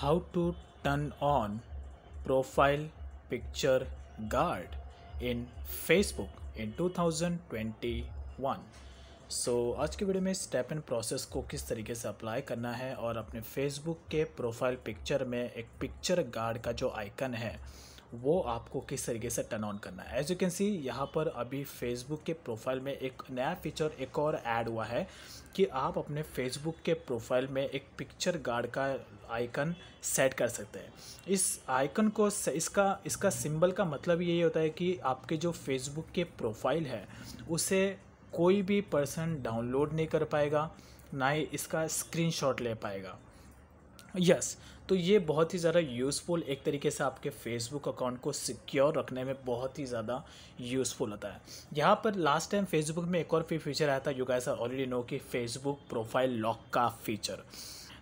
how to turn on profile picture guard in Facebook in 2021 so so, आज के video में step and process को किस तरीके से अप्लाई करना है और अपने फेसबुक के प्रोफाइल पिक्चर में एक पिक्चर गार्ड का जो आइकन है वो आपको किस तरीके से टर्न ऑन करना है एज यू कैन सी यहाँ पर अभी फेसबुक के प्रोफाइल में एक नया फीचर एक और ऐड हुआ है कि आप अपने फेसबुक के प्रोफाइल में एक पिक्चर गार्ड का आइकन सेट कर सकते हैं इस आइकन को इसका इसका सिंबल का मतलब यही होता है कि आपके जो फेसबुक के प्रोफाइल है उसे कोई भी पर्सन डाउनलोड नहीं कर पाएगा ना ही इसका स्क्रीनशॉट ले पाएगा यस तो ये बहुत ही ज़्यादा यूज़फुल एक तरीके से आपके फेसबुक अकाउंट को सिक्योर रखने में बहुत ही ज़्यादा यूज़फुल होता है यहाँ पर लास्ट टाइम फेसबुक में एक और फीचर आया था यू गाइस ऑलरेडी नो कि फेसबुक प्रोफाइल लॉक का फीचर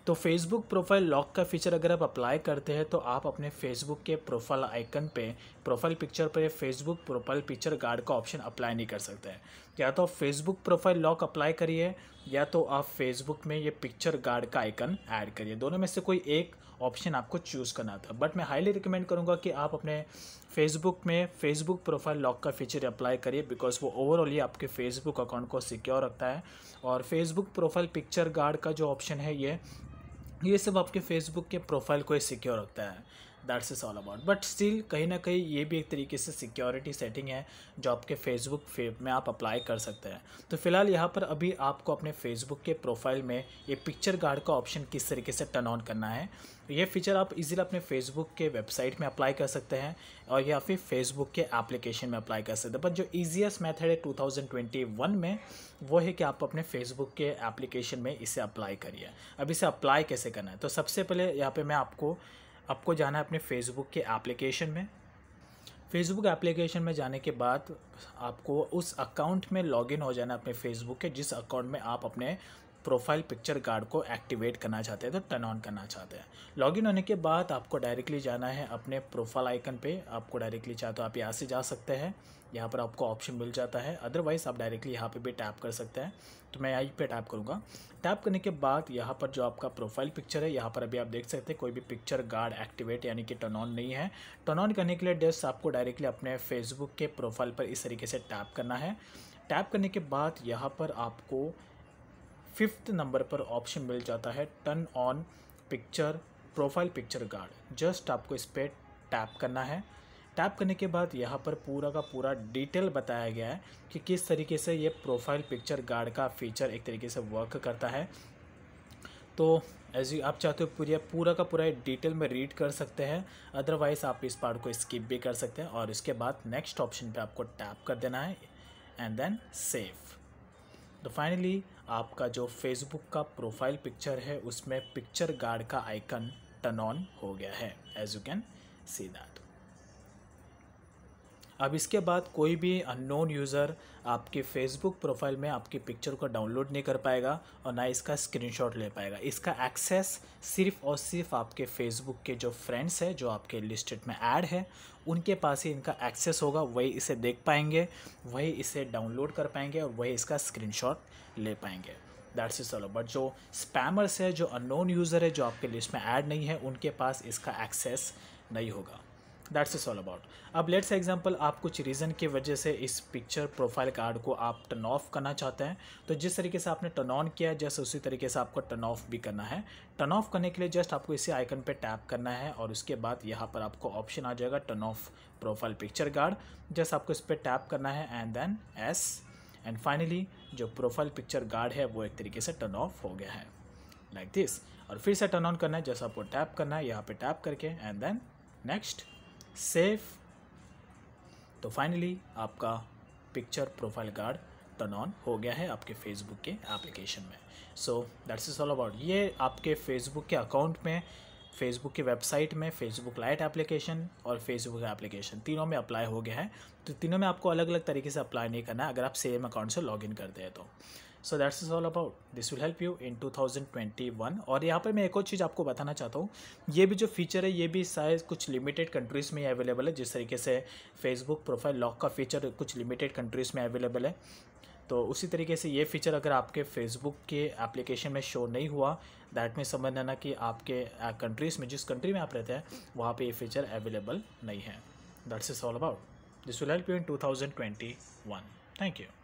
तो फेसबुक प्रोफाइल लॉक का फीचर अगर आप अप्लाई करते हैं तो आप अपने फेसबुक के प्रोफाइल आइकन पे प्रोफाइल पिक्चर पर फेसबुक प्रोफाइल पिक्चर गार्ड का ऑप्शन अप्लाई नहीं कर सकते हैं या तो फेसबुक प्रोफाइल लॉक अप्लाई करिए या तो आप फेसबुक में ये पिक्चर गार्ड का आइकन ऐड करिए दोनों में से कोई एक ऑप्शन आपको चूज़ करना था बट मैं हाईली रिकमेंड करूँगा कि आप अपने फेसबुक में फेसबुक प्रोफाइल लॉक का फीचर अप्लाई करिए बिकॉज वो ओवरऑल ही आपके फेसबुक अकाउंट को सिक्योर रखता है और फेसबुक प्रोफाइल पिक्चर गार्ड का जो ऑप्शन है ये ये सब आपके फेसबुक के प्रोफाइल को ही सिक्योर रखता है that's is all about but still कहीं ना कहीं ये भी एक तरीके से सिक्योरिटी सेटिंग है जो आपके फेसबुक में आप अप्लाई कर सकते हैं तो फिलहाल यहाँ पर अभी आपको अपने फेसबुक के प्रोफाइल में ये पिक्चर गार्ड का ऑप्शन किस तरीके से टर्न ऑन करना है ये फीचर आप इजीली अपने फेसबुक के वेबसाइट में अप्लाई कर सकते हैं और या फिर फेसबुक के एप्लीकेशन में अप्लाई कर सकते हैं बट जो ईजिएस्ट मेथड है 2021 में वो है कि आप अपने फेसबुक के एप्लीकेशन में इसे अप्लाई करिए अब इसे अप्लाई कैसे करना है तो सबसे पहले यहाँ पे मैं आपको आपको जाना है अपने फेसबुक के एप्लीकेशन में फेसबुक एप्लीकेशन में जाने के बाद आपको उस अकाउंट में लॉगिन हो जाना अपने फेसबुक के जिस अकाउंट में आप अपने प्रोफाइल पिक्चर कार्ड को एक्टिवेट करना चाहते हैं तो टर्न ऑन करना चाहते हैं लॉगिन होने के बाद आपको डायरेक्टली जाना है अपने प्रोफाइल आइकन पे आपको डायरेक्टली चाहे तो आप यहाँ से जा सकते हैं यहाँ पर आपको ऑप्शन मिल जाता है अदरवाइज आप डायरेक्टली यहाँ पे भी टैप कर सकते हैं तो मैं यहीं पे टैप करूँगा टैप करने के बाद यहाँ पर जो आपका प्रोफाइल पिक्चर है यहाँ पर अभी आप देख सकते हैं कोई भी पिक्चर गार्ड एक्टिवेट यानी कि टर्न ऑन नहीं है टर्न ऑन करने के लिए डेस्ट आपको डायरेक्टली अपने फेसबुक के प्रोफाइल पर इस तरीके से टैप करना है टैप करने के बाद यहाँ पर आपको फिफ्थ नंबर पर ऑप्शन मिल जाता है turn on picture profile picture guard just आपको इस पर टैप करना है टैप करने के बाद यहाँ पर पूरा का पूरा डिटेल बताया गया है कि किस तरीके से ये प्रोफाइल पिक्चर गार्ड का फीचर एक तरीके से वर्क करता है तो एज यू आप चाहते हो पूरी पूरा का पूरा डिटेल में रीड कर सकते हैं अदरवाइज़ आप इस पार्ट को स्किप भी कर सकते हैं और इसके बाद नेक्स्ट ऑप्शन पे आपको टैप कर देना है एंड देन सेव तो फाइनली आपका जो फेसबुक का प्रोफाइल पिक्चर है उसमें पिक्चर गार्ड का आइकन टर्न ऑन हो गया है as you can see that अब इसके बाद कोई भी अननोन यूज़र आपके फेसबुक प्रोफाइल में आपकी पिक्चर को डाउनलोड नहीं कर पाएगा और ना इसका स्क्रीनशॉट ले पाएगा इसका एक्सेस सिर्फ और सिर्फ आपके फेसबुक के जो फ्रेंड्स हैं जो आपके लिस्टेड में ऐड है उनके पास ही इनका एक्सेस होगा वही इसे देख पाएंगे वही इसे डाउनलोड कर पाएंगे और वही इसका स्क्रीन ले पाएंगे दैट्स इज सलो बट जो स्पैमर्स है जो अननोन यूज़र है जो आपके लिस्ट में ऐड नहीं है उनके पास इसका एक्सेस नहीं होगा दैट्स इज ऑल अबाउट अब लेट्स एग्जाम्पल आप कुछ रीज़न की वजह से इस पिक्चर प्रोफाइल कार्ड को आप टर्न ऑफ करना चाहते हैं तो जिस तरीके से आपने टर्न ऑन किया है जस्ट उसी तरीके से आपको टर्न ऑफ भी करना है टर्न ऑफ करने के लिए जस्ट आपको इसी आइकन पर टैप करना है और उसके बाद यहाँ पर आपको ऑप्शन आ जाएगा turn off profile picture guard just आपको इस पर टैप करना है and then yes and finally जो प्रोफाइल पिक्चर गार्ड है वो एक तरीके से टर्न ऑफ हो गया है लाइक like दिस और फिर से टर्न ऑन करना है जैसा आपको टैप करना है यहाँ पे टैप करके एंड देन नेक्स्ट सेफ तो फाइनली आपका picture profile card turn on हो गया है आपके फेसबुक के एप्लीकेशन में so that's is all about ये आपके फेसबुक के अकाउंट में फेसबुक की वेबसाइट में फेसबुक लाइट एप्लीकेशन और फेसबुक एप्लीकेशन तीनों में अप्लाई हो गया है तो तीनों में आपको अलग अलग तरीके से अप्लाई नहीं करना है अगर आप सेम अकाउंट से लॉग इन करते हैं तो so that's is all about this will help you in 2021 और यहाँ पर मैं एक और चीज़ आपको बताना चाहता हूँ ये भी जो फीचर है ये भी शायद कुछ लिमिटेड कंट्रीज़ में अवेलेबल है जिस तरीके से फेसबुक प्रोफाइल लॉक का फीचर कुछ लिमिटेड कंट्रीज़ में अवेलेबल है तो उसी तरीके से ये फीचर अगर आपके फेसबुक के एप्लीकेशन में शो नहीं हुआ दैट मीन समझ लेना कि आपके कंट्रीज़ में जिस कंट्री में आप रहते हैं वहाँ पे ये फीचर अवेलेबल नहीं है that's is all about this will help you in two thousand twenty one thank you